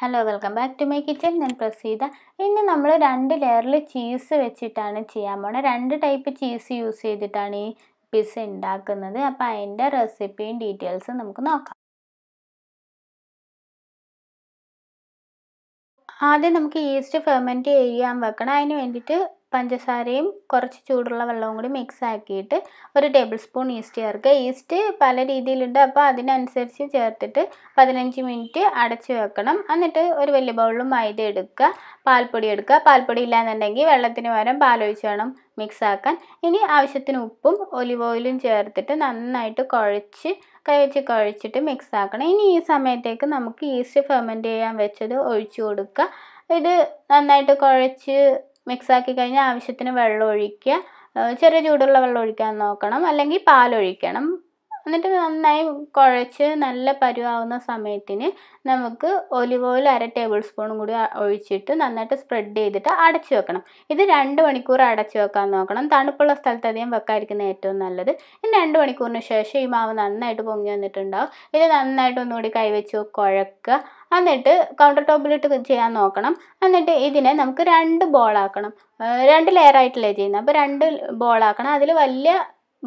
hello welcome back to my kitchen ഞാൻ പ്രസീത ഇന്ന് നമ്മൾ രണ്ട് ലെയറിൽ ചീസ് വെച്ചിട്ടാണ് ചെയ്യാൻ പോണത് രണ്ട് ടൈപ്പ് ചീസ് യൂസ് ചെയ്തിട്ടാണ് ഈ പിസ് ഉണ്ടാക്കുന്നത് അപ്പോൾ അതിൻ്റെ റെസിപ്പിയും ഡീറ്റെയിൽസും നമുക്ക് നോക്കാം ആദ്യം നമുക്ക് ഈസ്റ്റ് ഫെർമെൻറ്റ് ചെയ്യാൻ വെക്കണം അതിന് വേണ്ടിയിട്ട് പഞ്ചസാരയും കുറച്ച് ചൂടുള്ള വെള്ളവും കൂടി മിക്സ് ആക്കിയിട്ട് ഒരു ടേബിൾ സ്പൂൺ ഈസ്റ്റ് ചേർക്കുക ഈസ്റ്റ് പല രീതിയിലുണ്ട് അപ്പോൾ അതിനനുസരിച്ച് ചേർത്തിട്ട് പതിനഞ്ച് മിനിറ്റ് അടച്ചു വെക്കണം എന്നിട്ട് ഒരു വലിയ ബൗളിൽ മൈദ എടുക്കുക പാൽപ്പൊടി എടുക്കുക പാൽപ്പൊടി ഇല്ലാന്നുണ്ടെങ്കിൽ വെള്ളത്തിന് പകരം പാലൊഴിച്ച് വേണം മിക്സ് ആക്കാൻ ഇനി ആവശ്യത്തിന് ഉപ്പും ഒലിവ് ഓയിലും ചേർത്തിട്ട് നന്നായിട്ട് കുഴച്ച് കൈവച്ച് കുഴച്ചിട്ട് മിക്സ് ആക്കണം ഇനി ഈ സമയത്തേക്ക് നമുക്ക് ഈസ്റ്റ് ഫെർമെൻറ്റ് ചെയ്യാൻ വെച്ചത് ഒഴിച്ചു കൊടുക്കുക ഇത് നന്നായിട്ട് കുഴച്ച് മിക്സാക്കി കഴിഞ്ഞാൽ ആവശ്യത്തിന് വെള്ളം ഒഴിക്കുക ചെറിയ ചൂടുള്ള വെള്ളം ഒഴിക്കാൻ നോക്കണം അല്ലെങ്കിൽ പാലൊഴിക്കണം എന്നിട്ട് നന്നായി കുഴച്ച് നല്ല പരുവാവുന്ന സമയത്തിന് നമുക്ക് ഒലിവ് ഓയിൽ അര ടേബിൾ സ്പൂണും കൂടി ഒഴിച്ചിട്ട് നന്നായിട്ട് സ്പ്രെഡ് ചെയ്തിട്ട് അടച്ചു വെക്കണം ഇത് രണ്ട് മണിക്കൂർ അടച്ചു വെക്കാൻ നോക്കണം തണുപ്പുള്ള സ്ഥലത്ത് അധികം വെക്കാതിരിക്കുന്ന ഏറ്റവും നല്ലത് ഇനി രണ്ട് മണിക്കൂറിന് ശേഷം ഈ മാവ് നന്നായിട്ട് പൊങ്ങി വന്നിട്ടുണ്ടാവും ഇത് നന്നായിട്ട് ഒന്നുകൂടി കൈവച്ച് കുഴക്കുക എന്നിട്ട് കൗണ്ടർ ടോപ്പിലിട്ട് ചെയ്യാൻ നോക്കണം എന്നിട്ട് ഇതിനെ നമുക്ക് രണ്ട് ബോളാക്കണം രണ്ട് ലെയറായിട്ടല്ലേ ചെയ്യുന്നത് അപ്പോൾ രണ്ട് ബോളാക്കണം അതിൽ വലിയ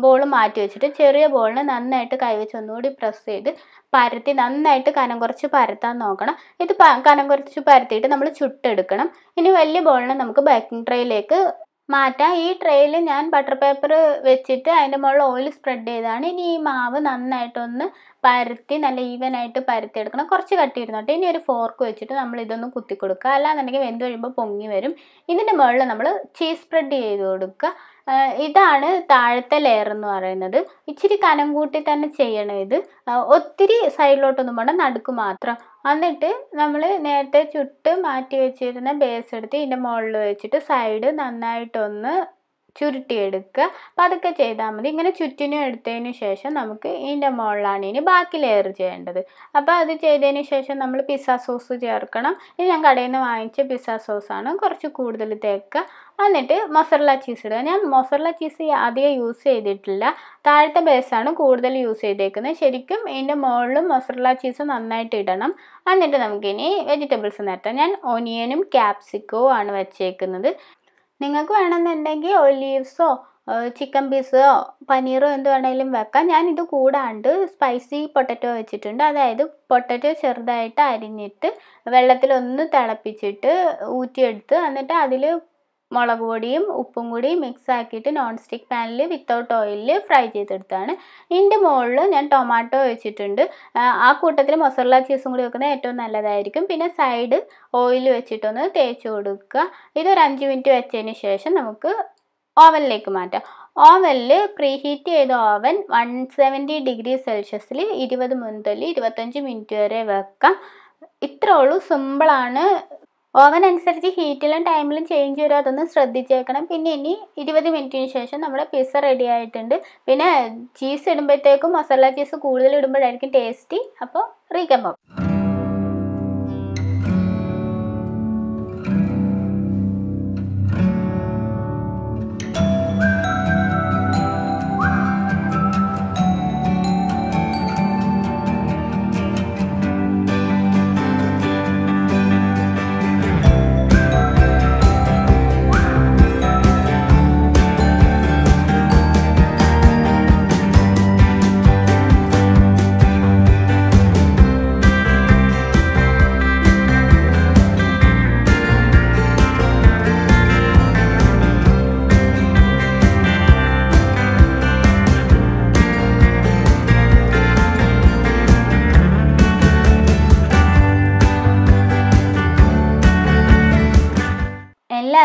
ബോൾ മാറ്റി വെച്ചിട്ട് ചെറിയ ബോളിനെ നന്നായിട്ട് കൈവച്ച് ഒന്നുകൂടി പ്രസ് ചെയ്ത് പരത്തി നന്നായിട്ട് കനം കുറച്ച് പരത്താൻ നോക്കണം ഇത് കനം കുറച്ച് പരത്തിയിട്ട് നമ്മൾ ചുട്ടെടുക്കണം ഇനി വലിയ ബോളിനെ നമുക്ക് ബേക്കിംഗ് ട്രേയിലേക്ക് മാറ്റാം ഈ ട്രേയിൽ ഞാൻ ബട്ടർ പേപ്പർ വെച്ചിട്ട് അതിൻ്റെ മുകളിൽ ഓയിൽ സ്പ്രെഡ് ചെയ്താണ് ഇനി ഈ മാവ് നന്നായിട്ടൊന്ന് പരത്തി നല്ല ഈവൻ ആയിട്ട് പരത്തി എടുക്കണം കുറച്ച് കട്ടിയിരുന്നോട്ടെ ഇനി ഒരു ഫോർക്ക് വെച്ചിട്ട് നമ്മൾ ഇതൊന്ന് കുത്തി കൊടുക്കുക അല്ലാന്നുണ്ടെങ്കിൽ വെന്ത് കഴിയുമ്പോൾ പൊങ്ങി വരും ഇതിൻ്റെ മുകളിൽ നമ്മൾ ചീസ് സ്പ്രെഡ് ചെയ്ത് കൊടുക്കുക ഇതാണ് താഴത്തെ ലെയർ എന്ന് പറയുന്നത് ഇച്ചിരി കനം കൂട്ടി തന്നെ ചെയ്യണം ഇത് ഒത്തിരി സൈഡിലോട്ടൊന്നും വേണം നടുക്ക് മാത്രം എന്നിട്ട് നമ്മൾ നേരത്തെ ചുട്ട് മാറ്റി വെച്ചിരുന്ന ബേസ് എടുത്ത് ഇതിൻ്റെ മുകളിൽ വെച്ചിട്ട് സൈഡ് നന്നായിട്ടൊന്ന് ചുരുട്ടിയെടുക്കുക അപ്പം അതൊക്കെ ചെയ്താൽ മതി ഇങ്ങനെ ചുറ്റിനും എടുത്തതിന് ശേഷം നമുക്ക് ഇതിൻ്റെ മുകളിലാണ് ഇനി ബാക്കി ലെയർ ചെയ്യേണ്ടത് അപ്പോൾ അത് ചെയ്തതിന് ശേഷം നമ്മൾ പിസ്സ സോസ് ചേർക്കണം ഇത് ഞാൻ കടയിൽ നിന്ന് വാങ്ങിച്ച പിസ്സ സോസാണ് കുറച്ച് കൂടുതൽ തേക്കുക എന്നിട്ട് മൊസറല ചീസ് ഇടുക ഞാൻ മൊസറല ചീസ് അധികം യൂസ് ചെയ്തിട്ടില്ല താഴത്തെ ബേസാണ് കൂടുതൽ യൂസ് ചെയ്തേക്കുന്നത് ശരിക്കും ഇതിൻ്റെ മുകളിലും മൊസറല ചീസ് നന്നായിട്ട് ഇടണം എന്നിട്ട് നമുക്കിനി വെജിറ്റബിൾസ് നിരത്താം ഞാൻ ഒനിയനും ക്യാപ്സിക്കോ ആണ് വെച്ചേക്കുന്നത് നിങ്ങൾക്ക് വേണമെന്നുണ്ടെങ്കിൽ ഒലീവ്സോ ചിക്കൻ പീസോ പനീറോ എന്ത് വേണമെങ്കിലും വെക്കാം ഞാൻ ഇത് കൂടാണ്ട് സ്പൈസി പൊട്ടറ്റോ വെച്ചിട്ടുണ്ട് അതായത് പൊട്ടറ്റോ ചെറുതായിട്ട് അരിഞ്ഞിട്ട് വെള്ളത്തിൽ ഒന്ന് തിളപ്പിച്ചിട്ട് ഊറ്റിയെടുത്ത് എന്നിട്ട് അതിൽ മുളക് പൊടിയും ഉപ്പും കൂടി മിക്സ് ആക്കിയിട്ട് നോൺ സ്റ്റിക്ക് പാനിൽ വിത്തൗട്ട് ഓയിലിൽ ഫ്രൈ ചെയ്തെടുത്താണ് ഇതിൻ്റെ മുകളിൽ ഞാൻ ടൊമാറ്റോ വെച്ചിട്ടുണ്ട് ആ കൂട്ടത്തിൽ മൊസറല ചീസും കൂടി വെക്കുന്നത് ഏറ്റവും നല്ലതായിരിക്കും പിന്നെ സൈഡ് ഓയിൽ വെച്ചിട്ടൊന്ന് തേച്ച് കൊടുക്കുക ഇതൊരു അഞ്ച് മിനിറ്റ് വെച്ചതിന് ശേഷം നമുക്ക് ഓവനിലേക്ക് മാറ്റാം ഓവനിൽ ഹീറ്റ് ചെയ്ത ഓവൻ വൺ സെവൻറ്റി ഡിഗ്രി സെൽഷ്യസിൽ ഇരുപത് മുതൽ ഇരുപത്തഞ്ച് മിനിറ്റ് വരെ വെക്കാം ഇത്രേ ഉള്ളൂ സിമ്പിളാണ് ഓവൻ അനുസരിച്ച് ഹീറ്റിലും ടൈമിലും ചേഞ്ച് വരും അതൊന്ന് ശ്രദ്ധിച്ചേക്കണം പിന്നെ ഇനി ഇരുപത് മിനിറ്റിന് ശേഷം നമ്മുടെ പിസ്സ റെഡി ആയിട്ടുണ്ട് പിന്നെ ചീസ് ഇടുമ്പോഴത്തേക്കും മസാല ചീസ് കൂടുതൽ ഇടുമ്പോഴായിരിക്കും ടേസ്റ്റി അപ്പോൾ റീകമ്പം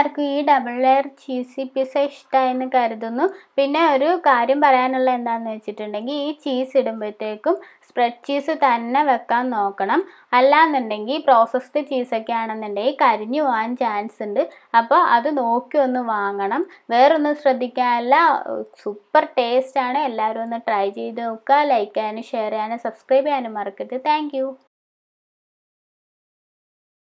എല്ലാവർക്കും ഈ ഡബിൾ ലെയർ ചീസി പിസ ഇഷ്ടമായെന്ന് കരുതുന്നു പിന്നെ ഒരു കാര്യം പറയാനുള്ള എന്താണെന്ന് വെച്ചിട്ടുണ്ടെങ്കിൽ ഈ ചീസ് ഇടുമ്പോഴത്തേക്കും സ്പ്രെഡ് ചീസ് തന്നെ വെക്കാൻ നോക്കണം അല്ലാന്നുണ്ടെങ്കിൽ പ്രോസസ്ഡ് ചീസൊക്കെ ആണെന്നുണ്ടെങ്കിൽ കരിഞ്ഞു പോകാൻ ചാൻസ് ഉണ്ട് അപ്പോൾ അത് നോക്കി ഒന്ന് വാങ്ങണം വേറൊന്നും ശ്രദ്ധിക്കാനല്ല സൂപ്പർ ടേസ്റ്റാണ് എല്ലാവരും ഒന്ന് ട്രൈ ചെയ്ത് നോക്കുക ലൈക്ക് ചെയ്യാനും ഷെയർ ചെയ്യാനും സബ്സ്ക്രൈബ് ചെയ്യാനും മറക്കരുത് താങ്ക്